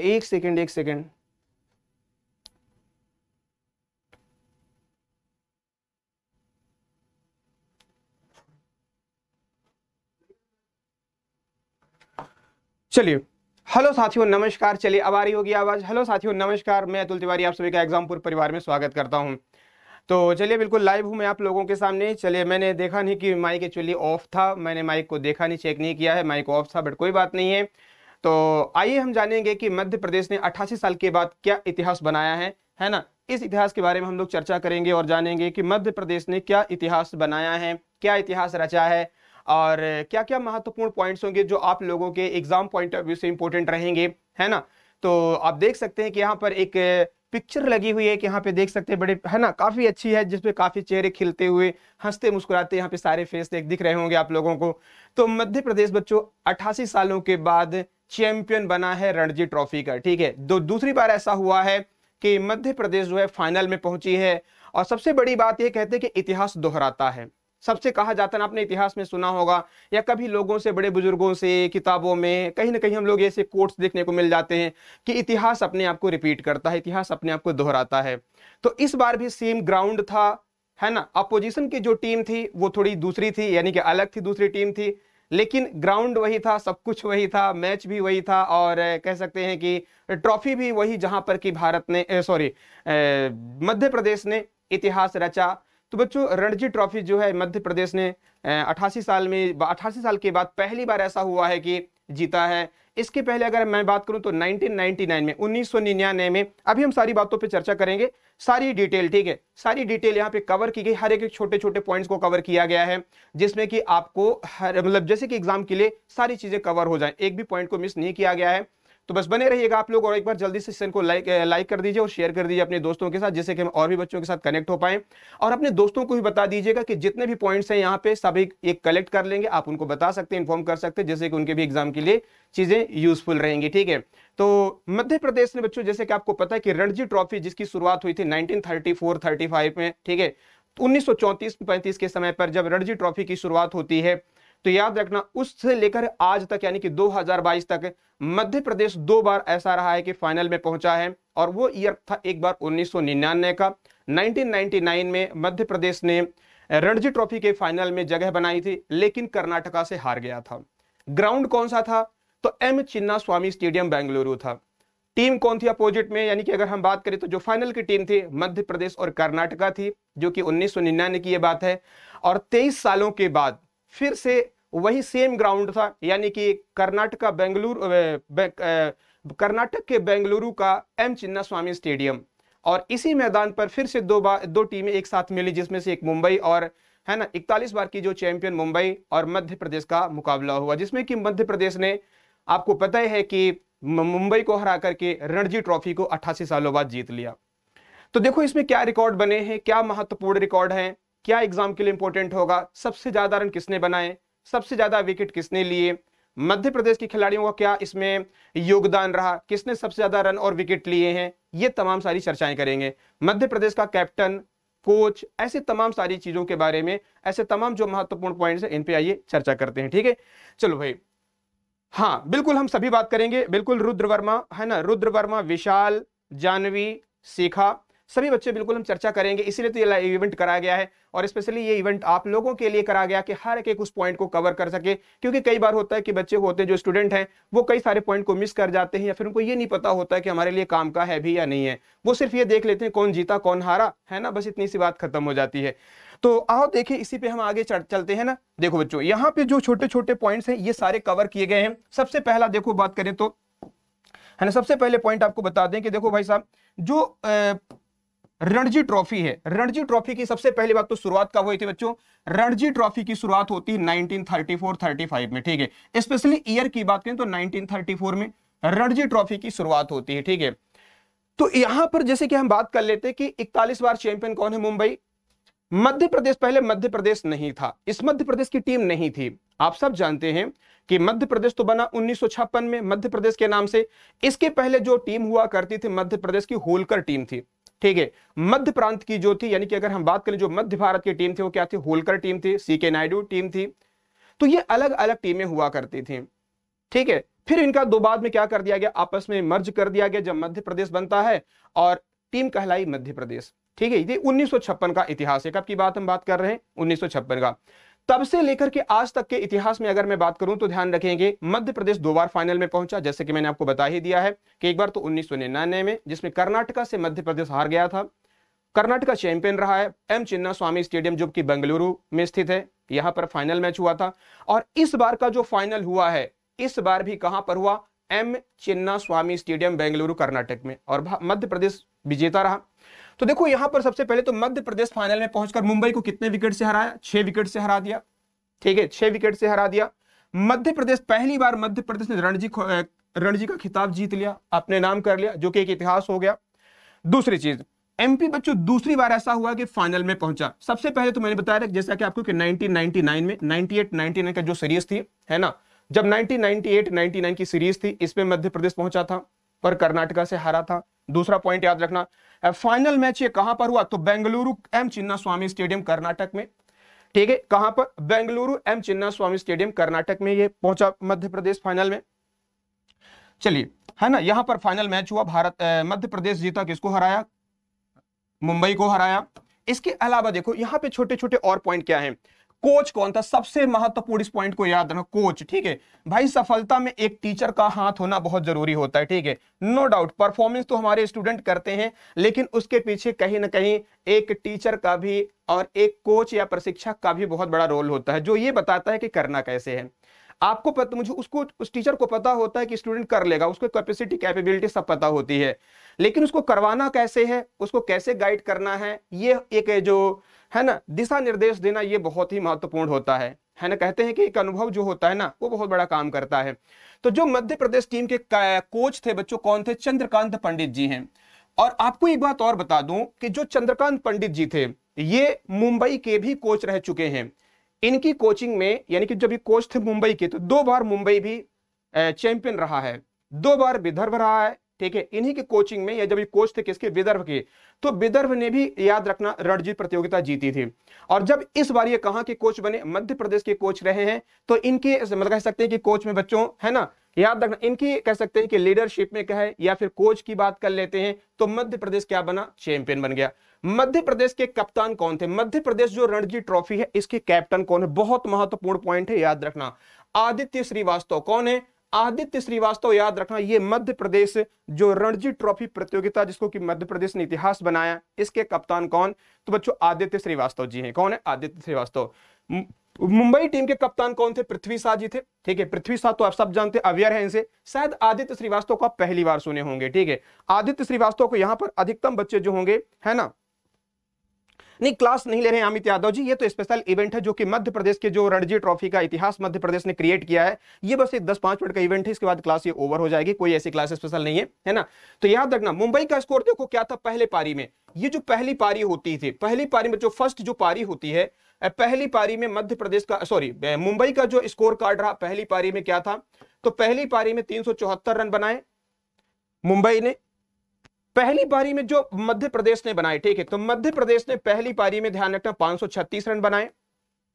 कि एक सेकेंड एक सेकेंड चलिए हेलो साथियों नमस्कार चलिए अब आ रही होगी आवाज़ हेलो साथियों नमस्कार मैं अतुल तिवारी आप सभी का एग्जामपुर परिवार में स्वागत करता हूं तो चलिए बिल्कुल लाइव हूं मैं आप लोगों के सामने चलिए मैंने देखा नहीं कि माइक एक्चुअली ऑफ था मैंने माइक को देखा नहीं चेक नहीं किया है माइक ऑफ था बट कोई बात नहीं है तो आइए हम जानेंगे कि मध्य प्रदेश ने अट्ठासी साल के बाद क्या इतिहास बनाया है है ना इस इतिहास के बारे में हम लोग चर्चा करेंगे और जानेंगे कि मध्य प्रदेश ने क्या इतिहास बनाया है क्या इतिहास रचा है और क्या क्या महत्वपूर्ण पॉइंट्स होंगे जो आप लोगों के एग्जाम पॉइंट ऑफ व्यू से इंपॉर्टेंट रहेंगे है ना तो आप देख सकते हैं कि यहाँ पर एक पिक्चर लगी हुई है कि यहाँ पे देख सकते हैं बड़े है ना काफ़ी अच्छी है जिसपे काफ़ी चेहरे खिलते हुए हंसते मुस्कुराते यहाँ पे सारे फेस देख दिख रहे होंगे आप लोगों को तो मध्य प्रदेश बच्चों अट्ठासी सालों के बाद चैंपियन बना है रणजी ट्रॉफी का ठीक है दो दूसरी बार ऐसा हुआ है कि मध्य प्रदेश जो है फाइनल में पहुंची है और सबसे बड़ी बात यह कहते हैं कि इतिहास दोहराता है सबसे कहा जाता है आपने इतिहास में सुना होगा या कभी लोगों से बड़े बुजुर्गों से किताबों में कहीं ना कहीं हम लोग ऐसे कोर्ट्स देखने को मिल जाते हैं कि इतिहास अपने आप को रिपीट करता है इतिहास अपने आप को दोहराता है तो इस बार भी सेम ग्राउंड था है ना अपोजिशन की जो टीम थी वो थोड़ी दूसरी थी यानी कि अलग थी दूसरी टीम थी लेकिन ग्राउंड वही था सब कुछ वही था मैच भी वही था और कह सकते हैं कि ट्रॉफी भी वही जहां पर कि भारत ने सॉरी मध्य प्रदेश ने इतिहास रचा तो बच्चों रणजी ट्रॉफी जो है मध्य प्रदेश ने अठासी साल में अठासी साल के बाद पहली बार ऐसा हुआ है कि जीता है इसके पहले अगर मैं बात करूं तो 1999 में उन्नीस में अभी हम सारी बातों पे चर्चा करेंगे सारी डिटेल ठीक है सारी डिटेल यहाँ पे कवर की गई हर एक छोटे छोटे पॉइंट्स को कवर किया गया है जिसमें कि आपको हर मतलब जैसे कि एग्जाम के लिए सारी चीज़ें कवर हो जाए एक भी पॉइंट को मिस नहीं किया गया है तो बस बने रहिएगा आप लोग और एक बार जल्दी से सेशन को लाइक लाइक कर दीजिए और शेयर कर दीजिए अपने दोस्तों के साथ जिससे कि हम और भी बच्चों के साथ कनेक्ट हो पाए और अपने दोस्तों को भी बता दीजिएगा कि जितने भी पॉइंट्स हैं यहाँ पे सभी एक कलेक्ट कर लेंगे आप उनको बता सकते हैं इन्फॉर्म कर सकते हैं जैसे कि उनके भी एग्जाम के लिए चीज़ें यूजफुल रहेंगी ठीक है तो मध्य प्रदेश ने बच्चों जैसे कि आपको पता है कि रणजी ट्रॉफी जिसकी शुरुआत हुई थी थर्टी फाइव में ठीक है चौंतीस पैंतीस के समय पर जब रणजी ट्रॉफी की शुरुआत होती है तो याद रखना उससे लेकर आज तक यानी कि 2022 तक मध्य प्रदेश दो बार ऐसा रहा है कि फाइनल में पहुंचा है और वो ईयर था एक बार 1999 का 1999 में मध्य प्रदेश ने रणजी ट्रॉफी के फाइनल में जगह बनाई थी लेकिन कर्नाटका से हार गया था ग्राउंड कौन सा था तो M Chinnaswamy stadium Bengaluru था टीम कौन थी अपोजिट में यानी कि अगर हम बात करें तो जो फाइनल की टीम थी मध्य प्रदेश और कर्नाटका थी जो कि 1999 की ये बात है और 23 सालों के बाद फिर से वही सेम ग्राउंड था यानी कि कर्नाटक बेंगलुरु कर्नाटक के बेंगलुरु का एम चिन्ना स्वामी स्टेडियम और इसी मैदान पर फिर से दो बार दो टीमें एक साथ मिली जिसमें से एक मुंबई और है ना इकतालीस बार की जो चैंपियन मुंबई और मध्य प्रदेश का मुकाबला हुआ जिसमें कि मध्य प्रदेश ने आपको पता है कि मुंबई को हरा करके रणजी ट्रॉफी को अट्ठासी सालों बाद जीत लिया तो देखो इसमें क्या रिकॉर्ड बने हैं क्या महत्वपूर्ण रिकॉर्ड हैं क्या एग्जाम के लिए इंपॉर्टेंट होगा सबसे ज्यादा रन किसने बनाए सबसे ज्यादा विकेट किसने लिए मध्य प्रदेश के खिलाड़ियों का क्या इसमें योगदान रहा किसने सबसे ज्यादा रन और विकेट लिए हैं ये तमाम सारी चर्चाएं करेंगे मध्य प्रदेश का कैप्टन कोच ऐसे तमाम सारी चीजों के बारे में ऐसे तमाम जो महत्वपूर्ण पॉइंट्स हैं इन पे आइए चर्चा करते हैं ठीक है चलो भाई हाँ बिल्कुल हम सभी बात करेंगे बिल्कुल रुद्र वर्मा है ना रुद्र वर्मा विशाल जानवी शेखा सभी बच्चे बिल्कुल हम चर्चा करेंगे इसीलिए तो ये इवेंट कराया गया है और स्पेशली ये इवेंट आप लोगों के लिए कराया गया कि हर एक उस पॉइंट को कवर कर सके क्योंकि कई बार होता है कि बच्चे होते हैं जो स्टूडेंट हैं वो कई सारे पॉइंट को मिस कर जाते हैं या फिर उनको ये नहीं पता होता है कि हमारे लिए काम का है भी या नहीं है वो सिर्फ ये देख लेते हैं कौन जीता कौन हारा है ना बस इतनी सी बात खत्म हो जाती है तो आओ देखिए इसी पे हम आगे चलते हैं ना देखो बच्चों यहाँ पे जो छोटे छोटे पॉइंट्स हैं ये सारे कवर किए गए हैं सबसे पहला देखो बात करें तो है ना सबसे पहले पॉइंट आपको बता दें कि देखो भाई साहब जो रणजी ट्रॉफी है रणजी ट्रॉफी की सबसे पहली बात तो शुरुआत कब हुई थी बच्चों रणजी ट्रॉफी की शुरुआत होती है 1934-35 में ठीक है स्पेशली ईयर की बात करें तो 1934 में रणजी ट्रॉफी की शुरुआत होती है ठीक है तो यहां पर जैसे कि हम बात कर लेते हैं कि इकतालीस बार चैंपियन कौन है मुंबई मध्य प्रदेश पहले मध्य प्रदेश नहीं था इस मध्य प्रदेश की टीम नहीं थी आप सब जानते हैं कि मध्य प्रदेश तो बना उन्नीस में मध्य प्रदेश के नाम से इसके पहले जो टीम हुआ करती थी मध्य प्रदेश की होलकर टीम थी ठीक है मध्य प्रांत की जो थी यानी कि अगर हम बात करें जो मध्य भारत की टीम थी वो क्या थी होलकर टीम थी सी के नायडू टीम थी तो ये अलग अलग टीमें हुआ करती थी ठीक है फिर इनका दो बाद में क्या कर दिया गया आपस में मर्ज कर दिया गया जब मध्य प्रदेश बनता है और टीम कहलाई मध्य प्रदेश ठीक है ये 1956 का इतिहास है कब की बात हम बात कर रहे हैं 1956 का तब से लेकर के आज तक के इतिहास में अगर मैं बात करूं तो ध्यान रखेंगे मध्य प्रदेश दो बार फाइनल में पहुंचा जैसे कि मैंने आपको बता ही दिया है कि एक बार तो उन्नीस में जिसमें कर्नाटका से मध्य प्रदेश हार गया था कर्नाटका चैंपियन रहा है एम चिन्ना स्वामी स्टेडियम जो कि बेंगलुरु में स्थित है यहां पर फाइनल मैच हुआ था और इस बार का जो फाइनल हुआ है इस बार भी कहां पर हुआ M Chinnaswamy stadium Bengaluru Karnataka में और मध्य प्रदेश विजेता रहा तो देखो यहां पर सबसे पहले तो मध्य प्रदेश फाइनल में पहुंचकर मुंबई को कितने विकेट से हराया छह विकेट से हरा दिया ठीक है छह विकेट से हरा दिया मध्य प्रदेश पहली बार मध्य प्रदेश ने रणजी रणजी का खिताब जीत लिया अपने नाम कर लिया जो कि एक इतिहास हो गया दूसरी चीज एमपी बच्चों दूसरी बार ऐसा हुआ कि फाइनल में पहुंचा सबसे पहले तो मैंने बताया जैसा कि आपको कि 1999 में 98 99 का जो सीरीज थी है ना जब 1998 99 की सीरीज थी इसमें मध्य प्रदेश पहुंचा था पर कर्नाटका से हारा था दूसरा पॉइंट याद रखना फाइनल मैच ये कहां पर हुआ तो Bengaluru M Chinnaswamy stadium Karnataka में ठीक है कहां पर Bengaluru M Chinnaswamy stadium Karnataka में ये पहुंचा मध्य प्रदेश फाइनल में चलिए है ना यहां पर फाइनल मैच हुआ भारत मध्य प्रदेश जीता किसको हराया मुंबई को हराया इसके अलावा देखो यहां पे छोटे छोटे और पॉइंट क्या है कोच कौन था सबसे महत्वपूर्ण इस पॉइंट को याद रखना कोच ठीक है भाई सफलता में एक टीचर का हाथ होना बहुत जरूरी होता है ठीक है नो डाउट परफॉर्मेंस तो हमारे स्टूडेंट करते हैं लेकिन उसके पीछे कहीं ना कहीं एक टीचर का भी और एक कोच या प्रशिक्षक का भी बहुत बड़ा रोल होता है जो ये बताता है कि करना कैसे है आपको पता मुझे उसको उस टीचर को पता होता है कि स्टूडेंट कर लेगा उसको कैपेसिटी कैपेबिलिटी सब पता होती है लेकिन उसको करवाना कैसे है उसको कैसे गाइड करना है ये एक जो है ना दिशा निर्देश देना ये बहुत ही महत्वपूर्ण होता है है ना कहते हैं कि एक अनुभव जो होता है ना वो बहुत बड़ा काम करता है तो जो मध्य प्रदेश टीम के कोच थे बच्चों कौन थे चंद्रकांत पंडित जी हैं और आपको एक बात और बता दूं कि जो चंद्रकांत पंडित जी थे ये मुंबई के भी कोच रह चुके हैं इनकी कोचिंग में यानी कि जब ये कोच थे मुंबई के तो दो बार मुंबई भी चैंपियन रहा है दो बार विदर्भ रहा है ठीक है इन्हीं के कोचिंग में या जब ये कोच थे किसके विदर्भ के तो विदर्भ ने भी याद रखना रणजीत प्रतियोगिता जीती थी और जब इस बार ये कहा के कोच बने मध्य प्रदेश के कोच रहे हैं तो इनके मतलब कह सकते हैं कि कोच में बच्चों है ना याद रखना इनकी कह सकते हैं कि लीडरशिप में कहे या फिर कोच की बात कर लेते हैं तो मध्य प्रदेश क्या बना चैंपियन बन गया मध्य प्रदेश के कप्तान कौन थे मध्य प्रदेश जो रणजी ट्रॉफी है इसके कैप्टन कौन है बहुत महत्वपूर्ण पॉइंट है याद रखना आदित्य श्रीवास्तव कौन है आदित्य श्रीवास्तव याद रखना ये मध्य प्रदेश जो रणजी ट्रॉफी प्रतियोगिता जिसको कि मध्य प्रदेश ने इतिहास बनाया इसके कप्तान कौन तो बच्चों आदित्य श्रीवास्तव जी हैं कौन है आदित्य श्रीवास्तव मुंबई टीम के कप्तान कौन थे पृथ्वी शाह जी थे ठीक है पृथ्वी शाह तो आप सब जानते हैं अवेयर है इनसे शायद आदित्य श्रीवास्तव को पहली बार सुने होंगे ठीक है आदित्य श्रीवास्तव को यहां पर अधिकतम बच्चे जो होंगे है ना नहीं क्लास नहीं ले रहे हैं अमित यादव जी ये तो स्पेशल इवेंट है जो कि मध्य प्रदेश के जो रणजी ट्रॉफी का इतिहास मध्य प्रदेश ने क्रिएट किया है ये बस एक दस पांच मिनट का इवेंट है इसके बाद क्लास ये ओवर हो जाएगी कोई ऐसी क्लास स्पेशल नहीं है है ना तो याद रखना मुंबई का स्कोर देखो क्या था पहले पारी में ये जो पहली पारी होती थी पहली पारी में जो फर्स्ट जो पारी होती है पहली पारी में मध्य प्रदेश का सॉरी मुंबई का जो स्कोर कार्ड रहा पहली पारी में क्या था तो पहली पारी में तीन रन बनाए मुंबई ने पहली पारी में जो मध्य प्रदेश ने बनाए ठीक है तो मध्य प्रदेश ने पहली पारी में ध्यान रखना 536 रन बनाए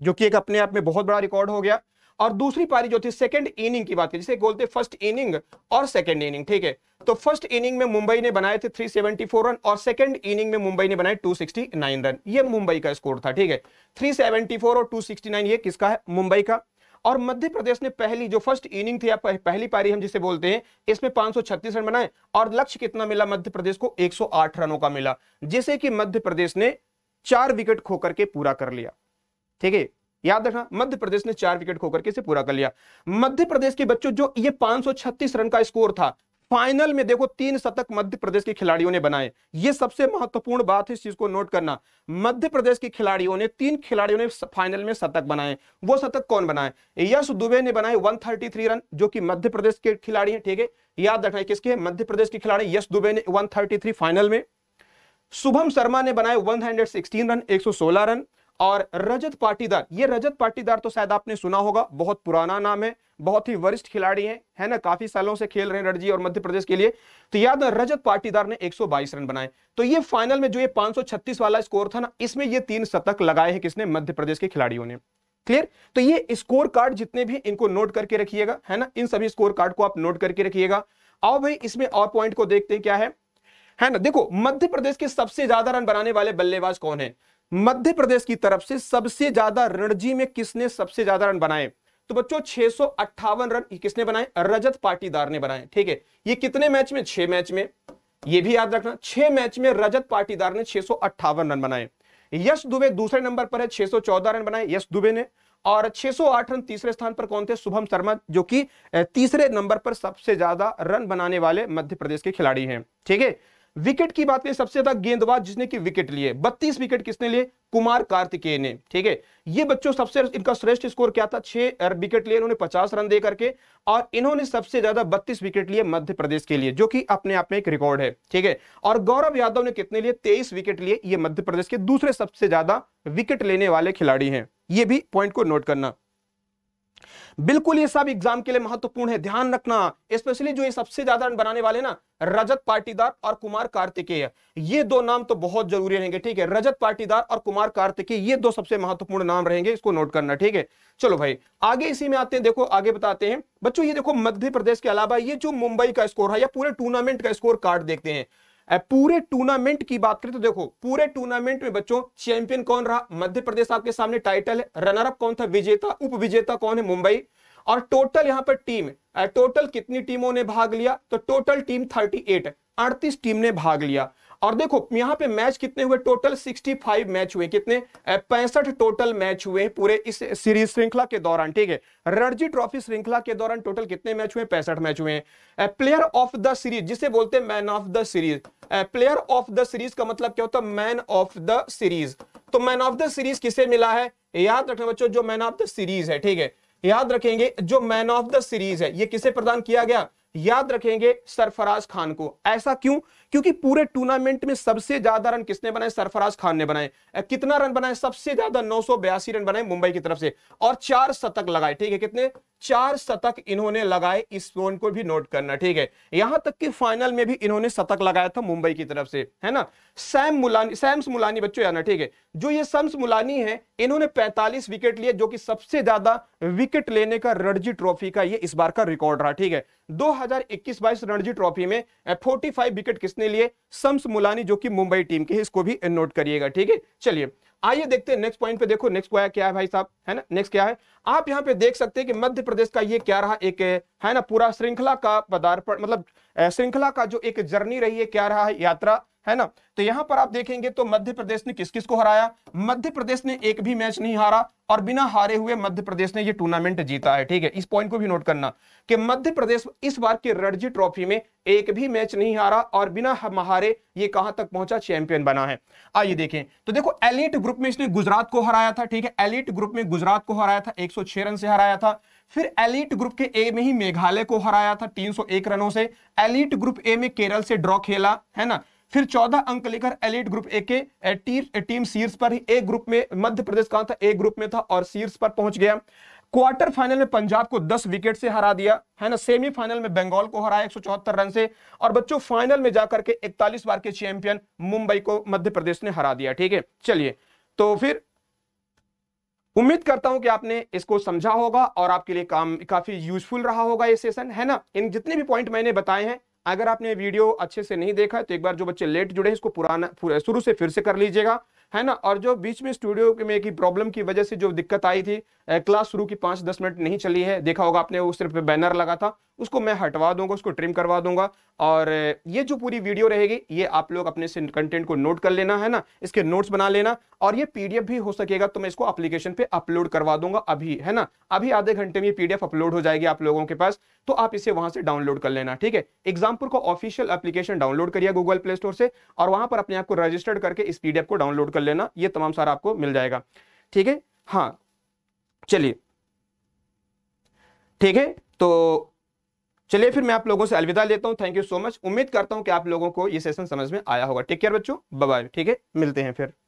जो कि एक अपने आप में बहुत बड़ा रिकॉर्ड हो गया और दूसरी पारी जो थी सेकंड इनिंग की बात की जिसे बोलते फर्स्ट इनिंग और सेकंड इनिंग ठीक है तो फर्स्ट इनिंग में मुंबई ने बनाए थे 374 रन और सेकंड इनिंग में मुंबई ने बनाए 269 रन ये मुंबई का स्कोर था ठीक है 374 और 269 ये किसका है मुंबई का और मध्य प्रदेश ने पहली जो फर्स्ट इनिंग थी या पहली पारी हम जिसे बोलते हैं इसमें 536 रन बनाए और लक्ष्य कितना मिला मध्य प्रदेश को 108 रनों का मिला जिसे कि मध्य प्रदेश ने चार विकेट खोकर के पूरा कर लिया ठीक है याद रखना मध्य प्रदेश ने चार विकेट खोकर के इसे पूरा कर लिया मध्य प्रदेश के बच्चों जो ये 536 रन का स्कोर था फाइनल में देखो तीन शतक मध्य प्रदेश के खिलाड़ियों ने बनाए ये सबसे महत्वपूर्ण बात है इस चीज को नोट करना मध्य प्रदेश के खिलाड़ियों ने तीन खिलाड़ियों ने फाइनल में शतक बनाए वो शतक कौन बनाए यश दुबे ने बनाए 133 रन जो कि मध्य प्रदेश के खिलाड़ी हैं ठीक है याद रखना है किसके मध्य प्रदेश के खिलाड़ी यश दुबे ने वन फाइनल में शुभम शर्मा ने बनाए वन रन एक रन और रजत पाटीदार ये रजत पाटीदार तो शायद आपने सुना होगा बहुत पुराना नाम है बहुत ही वरिष्ठ खिलाड़ी हैं है ना काफी सालों से खेल रहे हैं रणजी और मध्य प्रदेश के लिए तो याद है रजत पाटीदार ने 122 रन बनाए तो ये फाइनल में जो ये 536 वाला स्कोर था ना इसमें ये तीन शतक लगाए हैं किसने मध्य प्रदेश के खिलाड़ियों ने क्लियर तो ये स्कोर कार्ड जितने भी इनको नोट करके रखिएगा है ना इन सभी स्कोर कार्ड को आप नोट करके रखिएगा आओ भाई इसमें और पॉइंट को देखते हैं क्या है है ना देखो मध्य प्रदेश के सबसे ज्यादा रन बनाने वाले बल्लेबाज कौन है मध्य प्रदेश की तरफ से सबसे ज्यादा रणजी में किसने सबसे ज्यादा रन बनाए तो बच्चों छह रन किसने बनाए रजत पाटीदार ने बनाए ठीक है ये कितने मैच में छह मैच में ये भी याद रखना छह मैच में रजत पाटीदार ने छह रन बनाए यश दुबे दूसरे नंबर पर है 614 रन बनाए यश दुबे ने और 608 रन तीसरे स्थान पर कौन थे शुभम शर्मा जो कि तीसरे नंबर पर सबसे ज्यादा रन बनाने वाले मध्य प्रदेश के खिलाड़ी हैं ठीक है विकेट की बात करें सबसे ज्यादा गेंदबाज जिसने की विकेट लिए बत्तीस विकेट किसने लिए कुमार कार्तिकेय ने ठीक है ये बच्चों सबसे इनका श्रेष्ठ स्कोर क्या था छह विकेट लिए इन्होंने पचास रन दे करके और इन्होंने सबसे ज्यादा बत्तीस विकेट लिए मध्य प्रदेश के लिए जो कि अपने आप में एक रिकॉर्ड है ठीक है और गौरव यादव ने कितने लिए तेईस विकेट लिए ये मध्य प्रदेश के दूसरे सबसे ज्यादा विकेट लेने वाले खिलाड़ी हैं ये भी पॉइंट को नोट करना बिल्कुल ये सब एग्जाम के लिए महत्वपूर्ण है ध्यान रखना स्पेशली जो ये सबसे ज्यादा रन बनाने वाले ना रजत पाटीदार और कुमार कार्तिकेय ये दो नाम तो बहुत जरूरी रहेंगे ठीक है रजत पाटीदार और कुमार कार्तिकेय ये दो सबसे महत्वपूर्ण नाम रहेंगे इसको नोट करना ठीक है चलो भाई आगे इसी में आते हैं देखो आगे बताते हैं बच्चों ये देखो मध्य प्रदेश के अलावा ये जो मुंबई का स्कोर है या पूरे टूर्नामेंट का स्कोर कार्ड देखते हैं पूरे टूर्नामेंट की बात करें तो देखो पूरे टूर्नामेंट में बच्चों चैंपियन कौन रहा मध्य प्रदेश आपके सामने टाइटल है रनर अप कौन था विजेता उप विजेता कौन है मुंबई और टोटल यहां पर टीम टोटल कितनी टीमों ने भाग लिया तो टोटल टीम 38 38 टीम ने भाग लिया और देखो यहां पे मैच कितने हुए टोटल 65 मैच हुए कितने पैंसठ टोटल मैच हुए पूरे इस सीरीज श्रृंखला के दौरान ठीक है रणजी ट्रॉफी श्रृंखला के दौरान टोटल कितने मैच हुए पैंसठ मैच हुए प्लेयर ऑफ द सीरीज जिसे बोलते हैं man of the series player of the series का मतलब क्या होता है मैन ऑफ द सीरीज तो मैन ऑफ द सीरीज किसे मिला है याद रखना बच्चों जो मैन ऑफ द सीरीज है ठीक है याद रखेंगे जो मैन ऑफ द सीरीज है ये किसे प्रदान किया गया याद रखेंगे सरफराज खान को ऐसा क्यों क्योंकि पूरे टूर्नामेंट में सबसे ज्यादा रन किसने बनाए सरफराज खान ने बनाए कितना रन बनाए सबसे ज्यादा नौ रन बनाए मुंबई की तरफ से और चार शतक लगाए ठीक है कितने चार शतक इन्होंने लगाए इस फोन को भी नोट करना ठीक है यहां तक कि फाइनल में भी इन्होंने शतक लगाया था मुंबई की तरफ से है ना सैम मुलानी सैम्स मुलानी बच्चों याना ठीक है जो ये सैम्स मुलानी है इन्होंने 45 विकेट लिए जो कि सबसे ज्यादा विकेट लेने का रणजी ट्रॉफी का ये इस बार का रिकॉर्ड रहा ठीक है दो 2021-22 रणजी ट्रॉफी में 45 विकेट किसने लिए शम्स मुलानी जो कि मुंबई टीम के इसको भी नोट करिएगा ठीक है चलिए आइए देखते हैं नेक्स्ट पॉइंट पे देखो नेक्स्ट क्या है भाई साहब है ना नेक्स्ट क्या है आप यहाँ पे देख सकते हैं कि मध्य प्रदेश का ये क्या रहा एक है ना पूरा श्रृंखला का पदार्पण मतलब श्रृंखला का जो एक जर्नी रही है क्या रहा है यात्रा है ना तो यहाँ पर आप देखेंगे तो मध्य प्रदेश ने किस किस को हराया मध्य प्रदेश ने एक भी मैच नहीं हारा और बिना हारे हुए मध्य प्रदेश ने ये टूर्नामेंट जीता है ठीक है इस पॉइंट को भी नोट करना कि मध्य प्रदेश इस बार की रणजी ट्रॉफी में एक भी मैच नहीं हारा और बिना हम हारे ये कहां तक पहुंचा चैंपियन बना है आइए देखें तो देखो एलिट ग्रुप में इसने गुजरात को हराया था ठीक है एलिट ग्रुप में गुजरात को हराया था एक रन से हराया था फिर एलिट ग्रुप के ए में ही मेघालय को हराया था 301 रनों से एलिट ग्रुप ए में केरल से ड्रॉ खेला है ना फिर चौदह अंक लेकर एलिट ग्रुप ए के टीम सीर्स पर ही ए ग्रुप में मध्य प्रदेश कहां था ए ग्रुप में था और सीर्स पर पहुंच गया क्वार्टर फाइनल में पंजाब को 10 विकेट से हरा दिया है ना सेमीफाइनल में बंगाल को हराया एक रन से और बच्चों फाइनल में जाकर के 41 बार के चैंपियन मुंबई को मध्य प्रदेश ने हरा दिया ठीक है चलिए तो फिर उम्मीद करता हूं कि आपने इसको समझा होगा और आपके लिए काम काफी यूजफुल रहा होगा ये सेशन है ना इन जितने भी पॉइंट मैंने बताए हैं अगर आपने वीडियो अच्छे से नहीं देखा तो एक बार जो बच्चे लेट जुड़े हैं इसको पुराना शुरू से फिर से कर लीजिएगा है ना और जो बीच में स्टूडियो में की प्रॉब्लम की वजह से जो दिक्कत आई थी क्लास शुरू की पांच दस मिनट नहीं चली है देखा होगा आपने वो सिर्फ बैनर लगा था उसको मैं हटवा दूंगा उसको ट्रिम करवा दूंगा और ये जो पूरी वीडियो रहेगी ये आप लोग अपने कंटेंट को नोट कर लेना है ना इसके नोट्स बना लेना और ये पीडीएफ भी हो सकेगा तो मैं इसको एप्लीकेशन पे अपलोड करवा दूंगा अभी है ना अभी आधे घंटे में पीडीएफ अपलोड हो जाएगी आप लोगों के पास तो आप इसे वहां से डाउनलोड कर लेना ठीक है एग्जामपुर को ऑफिशियल एप्लीकेशन डाउनलोड करिए गूगल प्ले स्टोर से और वहां पर अपने आपको रजिस्टर्ड करके इस पीडीएफ को डाउनलोड कर लेना ये तमाम सारा आपको मिल जाएगा ठीक है हाँ चलिए ठीक है तो चलिए फिर मैं आप लोगों से अलविदा लेता हूँ थैंक यू सो मच उम्मीद करता हूँ कि आप लोगों को ये सेशन समझ में आया होगा टेक केयर बच्चों बाय ठीक है मिलते हैं फिर